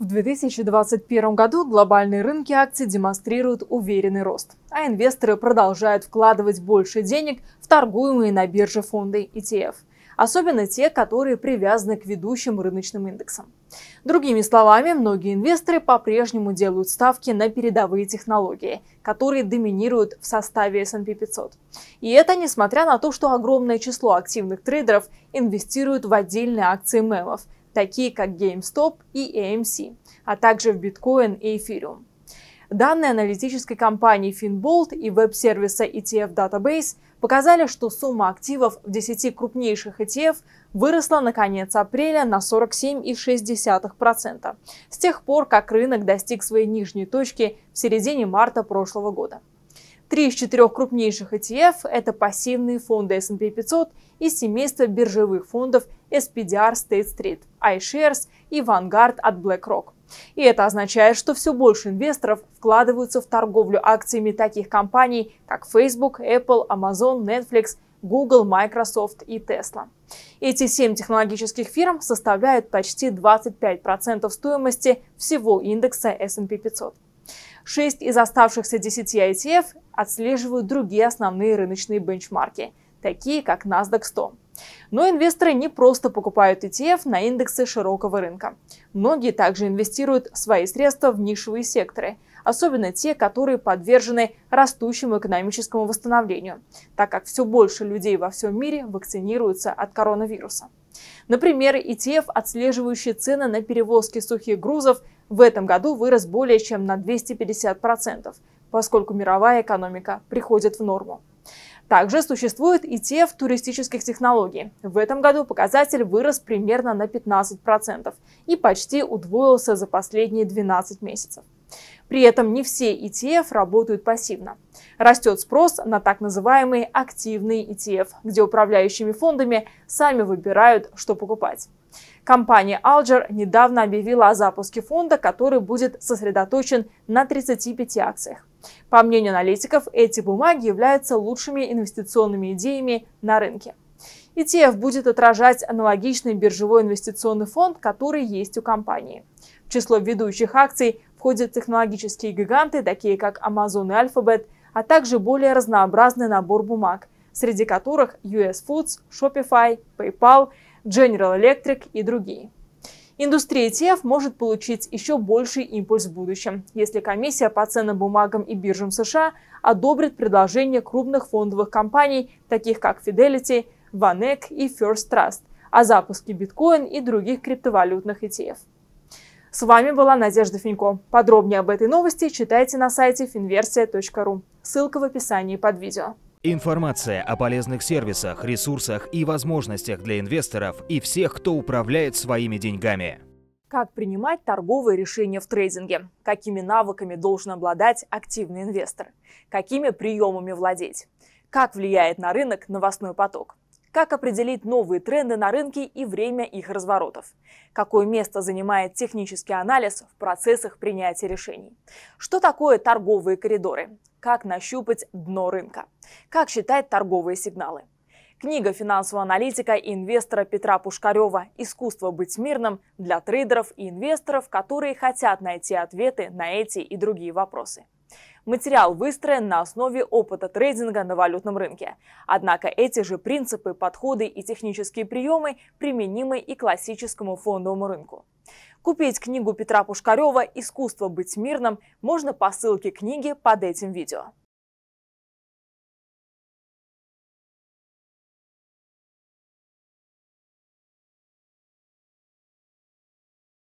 В 2021 году глобальные рынки акций демонстрируют уверенный рост, а инвесторы продолжают вкладывать больше денег в торгуемые на бирже фонды ETF особенно те, которые привязаны к ведущим рыночным индексам. Другими словами, многие инвесторы по-прежнему делают ставки на передовые технологии, которые доминируют в составе S&P 500. И это несмотря на то, что огромное число активных трейдеров инвестируют в отдельные акции мемов – такие как GameStop и AMC, а также в Bitcoin и Ethereum. Данные аналитической компании Finbolt и веб-сервиса ETF Database показали, что сумма активов в 10 крупнейших ETF выросла на конец апреля на 47,6% с тех пор, как рынок достиг своей нижней точки в середине марта прошлого года. Три из четырех крупнейших ETF – это пассивные фонды S&P 500 и семейство биржевых фондов SPDR State Street iShares и Vanguard от BlackRock. И это означает, что все больше инвесторов вкладываются в торговлю акциями таких компаний, как Facebook, Apple, Amazon, Netflix, Google, Microsoft и Tesla. Эти семь технологических фирм составляют почти 25% стоимости всего индекса S&P 500. Шесть из оставшихся 10 ITF отслеживают другие основные рыночные бенчмарки – такие как NASDAQ 100. Но инвесторы не просто покупают ETF на индексы широкого рынка. Многие также инвестируют свои средства в нишевые секторы, особенно те, которые подвержены растущему экономическому восстановлению, так как все больше людей во всем мире вакцинируются от коронавируса. Например, ETF, отслеживающий цены на перевозки сухих грузов, в этом году вырос более чем на 250%, поскольку мировая экономика приходит в норму. Также существуют ETF туристических технологий. В этом году показатель вырос примерно на 15% и почти удвоился за последние 12 месяцев. При этом не все ETF работают пассивно. Растет спрос на так называемые активные ETF, где управляющими фондами сами выбирают, что покупать. Компания Alger недавно объявила о запуске фонда, который будет сосредоточен на 35 акциях. По мнению аналитиков, эти бумаги являются лучшими инвестиционными идеями на рынке. ETF будет отражать аналогичный биржевой инвестиционный фонд, который есть у компании. В число ведущих акций входят технологические гиганты, такие как Amazon и Alphabet, а также более разнообразный набор бумаг, среди которых US Foods, Shopify, PayPal, General Electric и другие. Индустрия ETF может получить еще больший импульс в будущем, если комиссия по ценным бумагам и биржам США одобрит предложение крупных фондовых компаний, таких как Fidelity, Vanek и First Trust, о запуске биткоин и других криптовалютных ETF. С вами была Надежда Финько. Подробнее об этой новости читайте на сайте finversia.ru. Ссылка в описании под видео. Информация о полезных сервисах, ресурсах и возможностях для инвесторов и всех, кто управляет своими деньгами. Как принимать торговые решения в трейдинге? Какими навыками должен обладать активный инвестор? Какими приемами владеть? Как влияет на рынок новостной поток? как определить новые тренды на рынке и время их разворотов, какое место занимает технический анализ в процессах принятия решений, что такое торговые коридоры, как нащупать дно рынка, как считать торговые сигналы. Книга финансового аналитика и инвестора Петра Пушкарева «Искусство быть мирным» для трейдеров и инвесторов, которые хотят найти ответы на эти и другие вопросы. Материал выстроен на основе опыта трейдинга на валютном рынке. Однако эти же принципы, подходы и технические приемы применимы и классическому фондовому рынку. Купить книгу Петра Пушкарева «Искусство быть мирным» можно по ссылке книги под этим видео.